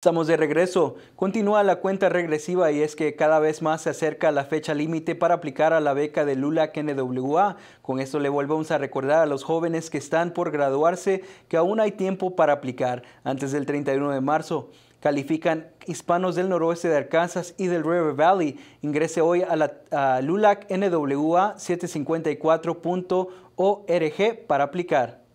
Estamos de regreso. Continúa la cuenta regresiva y es que cada vez más se acerca la fecha límite para aplicar a la beca de LULAC NWA. Con esto le volvemos a recordar a los jóvenes que están por graduarse que aún hay tiempo para aplicar antes del 31 de marzo. Califican hispanos del noroeste de Arkansas y del River Valley. Ingrese hoy a, la, a LULAC NWA 754.org para aplicar.